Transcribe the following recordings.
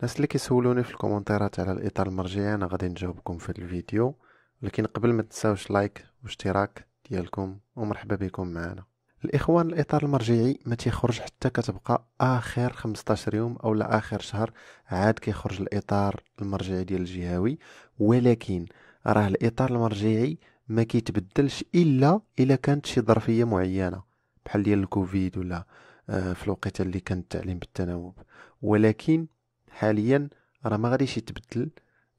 الناس اللي كيسولوني في الكومنتات على الاطار المرجعي انا غادي نجاوبكم في الفيديو ولكن قبل ما تنساوش لايك واشتراك ديالكم ومرحبا بكم معنا الاخوان الاطار المرجعي ما تيخرج حتى كتبقى اخر 15 يوم او لا اخر شهر عاد كيخرج الاطار المرجعي ديال الجهوي ولكن راه الاطار المرجعي ما كيتبدلش الا الا كانت شي ظرفيه معينه بحال ديال الكوفيد ولا آه، في الوقيته اللي كان التعليم بالتناوب ولكن حاليا راه ما غاديش يتبدل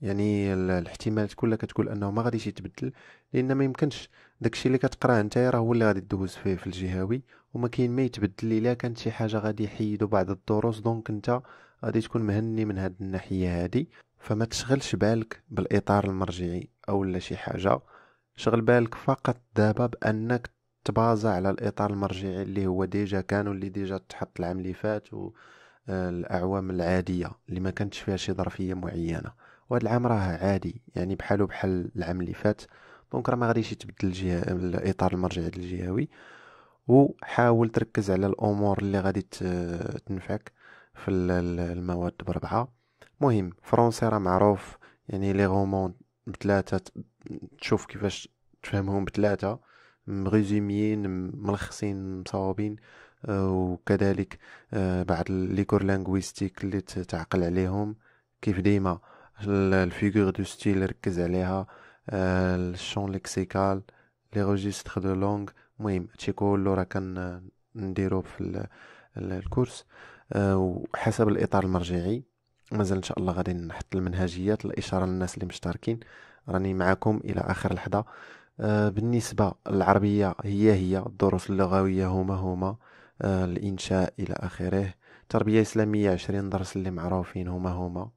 يعني الاحتمالات كلها كتقول انه ما غاديش يتبدل لان ما يمكنش داكشي اللي كتقراه انت راه هو اللي غادي دوز فيه في الجهوي وما كاين ما يتبدل الا كانت شي حاجه غادي يحيدوا بعض الدروس دونك انت غادي تكون مهني من هاد الناحيه هادي فما تشغلش بالك بالاطار المرجعي او لا شي حاجه شغل بالك فقط دابا بانك تبازا على الاطار المرجعي اللي هو ديجا كان واللي ديجا تحط العام اللي فات و... الاعوام العاديه اللي ما كانتش فيها شي ظرفيه معينه وهذا العام راه عادي يعني بحالو بحال العام اللي فات دونك راه ما غاديش يتبدل الجهه الاطار المرجعي الجهوي وحاول تركز على الامور اللي غادي تنفعك في المواد بربعه مهم فرونسي راه معروف يعني لي غومون بثلاثه تشوف كيفاش تفهمهم بثلاثه مغيزوميين ملخصين مصاوبين وكذلك آه، بعض ليكور لانغويستيك اللي تعقل عليهم كيف ديما الفيغور دو ستيل ركز عليها آه، الشون ليكسيكال لي روجيستر دو لونغ المهم هادشي كله راه كنديرو آه، في الكورس وحسب الاطار المرجعي مازال ان شاء الله غادي نحط المنهجيات الاشاره للناس اللي مشتركين راني معكم الى اخر لحظه بالنسبه للعربيه هي هي الدروس اللغويه هما هما آه، الانشاء الى اخره تربيه اسلاميه عشرين درس اللي معروفين هما هما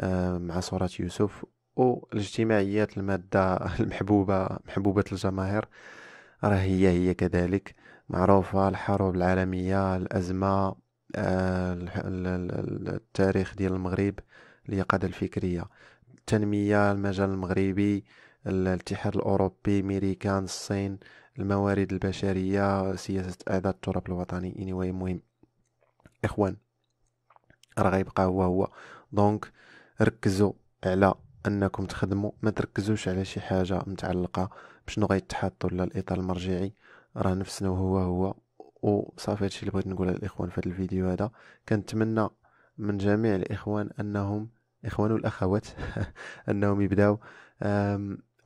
آه، مع صوره يوسف والاجتماعيات الماده المحبوبه محبوبه الجماهير راه هي هي كذلك معروفه الحروب العالميه الازمه آه، التاريخ ديال المغرب اليقظه الفكريه التنميه المجال المغربي الاتحاد الاوروبي ميريكان الصين الموارد البشريه سياسه اعداد التراب الوطني anyway مهم اخوان راه غيبقى هو هو دونك ركزوا على انكم تخدموا ما تركزوش على شي حاجه متعلقه بشنو غيتحط ولا الاطار المرجعي راه نفسنا هو هو وصافي هادشي اللي بغيت نقول للاخوان في هذا الفيديو هذا كنتمنى من جميع الاخوان انهم الاخوان والاخوات انهم يبداو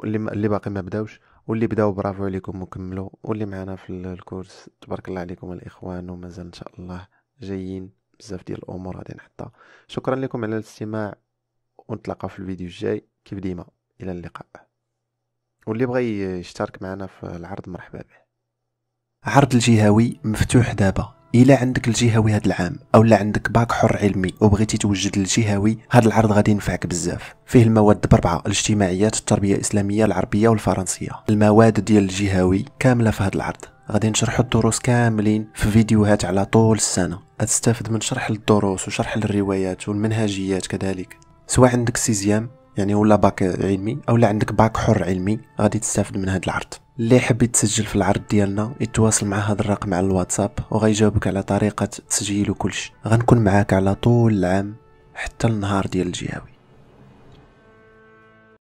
اللي باقي ما بداوش واللي بداو برافو عليكم وكملوا واللي معنا في الكورس تبارك الله عليكم الاخوان ومازال ان شاء الله جايين بزاف ديال الامور غادي نحطها شكرا لكم على الاستماع ونتلاقاو في الفيديو الجاي كيف ديما الى اللقاء واللي بغى يشترك معنا في العرض مرحبا به عرض الجهوي مفتوح دابا الا عندك الجهوي هذا العام اولا عندك باك حر علمي وبغيتي توجد الجهوي هذا العرض غادي ينفعك بزاف فيه المواد بربعه الاجتماعيات التربيه الاسلاميه العربيه والفرنسيه المواد ديال الجهوي كامله في هذا العرض غادي نشرح الدروس كاملين في فيديوهات على طول السنه غتستافد من شرح الدروس وشرح الروايات والمنهجيات كذلك سواء عندك سيزيام يعني ولا باك علمي اولا عندك باك حر علمي غادي تستافد من هذا العرض اللي يحب يتسجل في العرض ديالنا يتواصل مع هذا الرقم على الواتساب وغيجاوبك على طريقه تسجيل وكلش غنكون معاك على طول العام حتى النهار ديال الجهوي